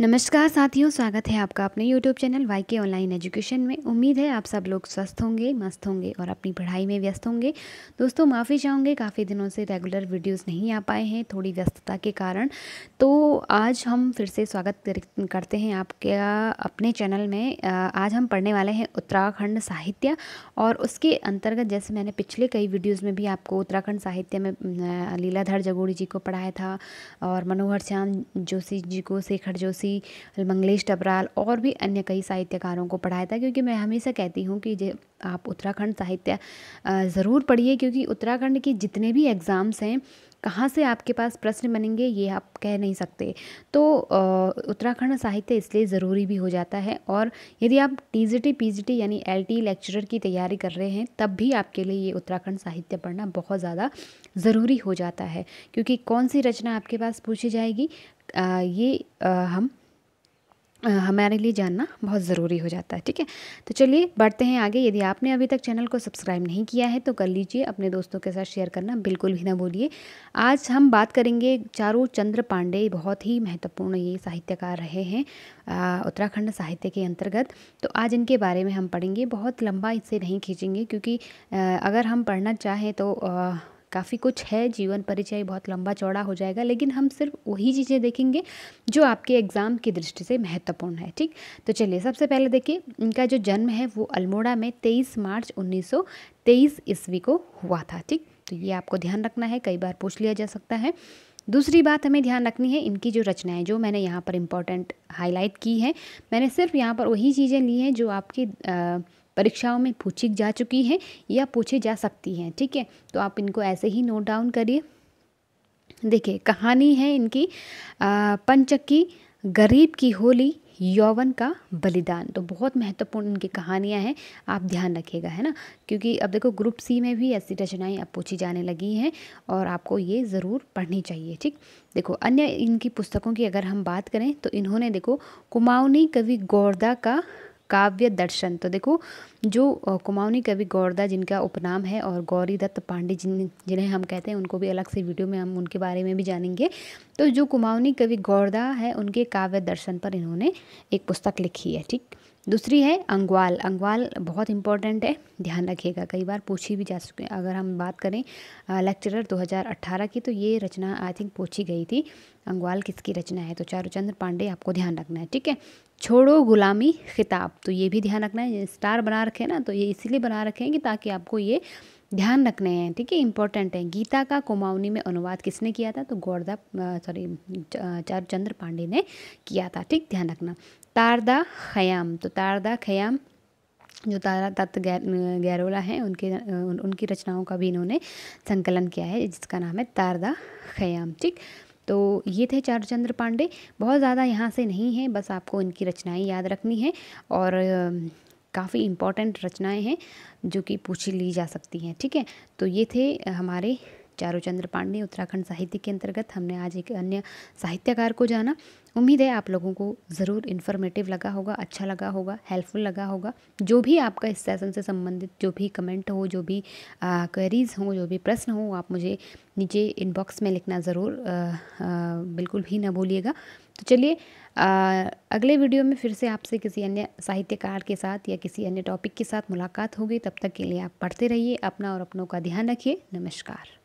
नमस्कार साथियों स्वागत है आपका अपने YouTube channel Y K online education में उम्मीद है आप सब लोग स्वस्थ होंगे मस्त होंगे और अपनी पढ़ाई में व्यस्त होंगे दोस्तों माफ़ी चाहूँगे काफ़ी दिनों से रेगुलर वीडियोस नहीं आ पाए हैं थोड़ी व्यस्तता के कारण तो आज हम फिर से स्वागत करते हैं आपके अपने चैनल में आज हम पढ़ने वाले हैं उत्तराखंड साहित्य और उसके अंतर्गत जैसे मैंने पिछले कई वीडियोज़ में भी आपको उत्तराखंड साहित्य में लीलाधर जगोड़ी जी को पढ़ाया था और मनोहर श्याम जोशी जी को शेखर जोशी जोशी मंगलेश टपराल और भी अन्य कई साहित्यकारों को पढ़ाया था क्योंकि मैं हमेशा कहती हूँ कि आप उत्तराखंड साहित्य ज़रूर पढ़िए क्योंकि उत्तराखंड के जितने भी एग्ज़ाम्स हैं कहाँ से आपके पास प्रश्न बनेंगे ये आप कह नहीं सकते तो उत्तराखंड साहित्य इसलिए ज़रूरी भी हो जाता है और यदि आप टी पीजीटी यानी एलटी लेक्चरर की तैयारी कर रहे हैं तब भी आपके लिए ये उत्तराखंड साहित्य पढ़ना बहुत ज़्यादा ज़रूरी हो जाता है क्योंकि कौन सी रचना आपके पास पूछी जाएगी ये हम हमारे लिए जानना बहुत ज़रूरी हो जाता है ठीक है तो चलिए बढ़ते हैं आगे यदि आपने अभी तक चैनल को सब्सक्राइब नहीं किया है तो कर लीजिए अपने दोस्तों के साथ शेयर करना बिल्कुल भी ना बोलिए आज हम बात करेंगे चारू चंद्र पांडे बहुत ही महत्वपूर्ण ये साहित्यकार रहे हैं उत्तराखंड साहित्य के अंतर्गत तो आज इनके बारे में हम पढ़ेंगे बहुत लंबा इससे नहीं खींचेंगे क्योंकि अगर हम पढ़ना चाहें तो काफ़ी कुछ है जीवन परिचय बहुत लंबा चौड़ा हो जाएगा लेकिन हम सिर्फ वही चीज़ें देखेंगे जो आपके एग्ज़ाम की दृष्टि से महत्वपूर्ण है ठीक तो चलिए सबसे पहले देखिए इनका जो जन्म है वो अल्मोड़ा में तेईस मार्च उन्नीस ईस्वी को हुआ था ठीक तो ये आपको ध्यान रखना है कई बार पूछ लिया जा सकता है दूसरी बात हमें ध्यान रखनी है इनकी जो रचनाएं जो मैंने यहाँ पर इम्पॉर्टेंट हाईलाइट की है मैंने सिर्फ यहाँ पर वही चीज़ें ली हैं जो आपकी परीक्षाओं में पूछी जा चुकी हैं या पूछी जा सकती हैं ठीक है तो आप इनको ऐसे ही नोट डाउन करिए देखिए कहानी है इनकी पंचक्की गरीब की होली यौवन का बलिदान तो बहुत महत्वपूर्ण इनकी कहानियां हैं आप ध्यान रखिएगा है ना क्योंकि अब देखो ग्रुप सी में भी ऐसी रचनाएं अब पूछी जाने लगी हैं और आपको ये ज़रूर पढ़नी चाहिए ठीक देखो अन्य इनकी पुस्तकों की अगर हम बात करें तो इन्होंने देखो कुमाऊनी कवि गौरदा का काव्य दर्शन तो देखो जो कुमाऊनी कवि गौरदा जिनका उपनाम है और गौरी दत्त पांडे जिन जिन्हें हम कहते हैं उनको भी अलग से वीडियो में हम उनके बारे में भी जानेंगे तो जो कुमाऊनी कवि गौरदा है उनके काव्य दर्शन पर इन्होंने एक पुस्तक लिखी है ठीक दूसरी है अंगवाल अंगवाल बहुत इंपॉर्टेंट है ध्यान रखिएगा कई बार पूछी भी जा सके अगर हम बात करें लेक्चरर 2018 की तो ये रचना आई थिंक पूछी गई थी अंगवाल किसकी रचना है तो चारूचंद्र पांडे आपको ध्यान रखना है ठीक है छोड़ो गुलामी खिताब तो ये भी ध्यान रखना है स्टार बना रखे ना तो ये इसीलिए बना रखे हैं कि ताकि आपको ये ध्यान रखने हैं ठीक है इंपॉर्टेंट है गीता का कुमाऊनी में अनुवाद किसने किया था तो गौरदा सॉरी चार चंद्र पांडे ने किया था ठीक ध्यान रखना तारदा खयाम तो तारदा खयाम जो तारा दत्त गैरोला हैं उनके उनकी रचनाओं का भी इन्होंने संकलन किया है जिसका नाम है तारदा खयाम ठीक तो ये थे चारचंद्र पांडे बहुत ज़्यादा यहाँ से नहीं है बस आपको इनकी रचनाएँ याद रखनी है और काफ़ी इम्पॉर्टेंट रचनाएँ हैं जो कि पूछी ली जा सकती हैं ठीक है तो ये थे हमारे चारू चंद्र पांडे उत्तराखंड साहित्य के अंतर्गत हमने आज एक अन्य साहित्यकार को जाना उम्मीद है आप लोगों को ज़रूर इन्फॉर्मेटिव लगा होगा अच्छा लगा होगा हेल्पफुल लगा होगा जो भी आपका इस सेशन से संबंधित जो भी कमेंट हो जो भी क्वेरीज हो जो भी प्रश्न हो आप मुझे नीचे इनबॉक्स में लिखना ज़रूर बिल्कुल भी ना भूलिएगा तो चलिए अगले वीडियो में फिर से आपसे किसी अन्य साहित्यकार के साथ या किसी अन्य टॉपिक के साथ मुलाकात होगी तब तक के लिए आप पढ़ते रहिए अपना और अपनों का ध्यान रखिए नमस्कार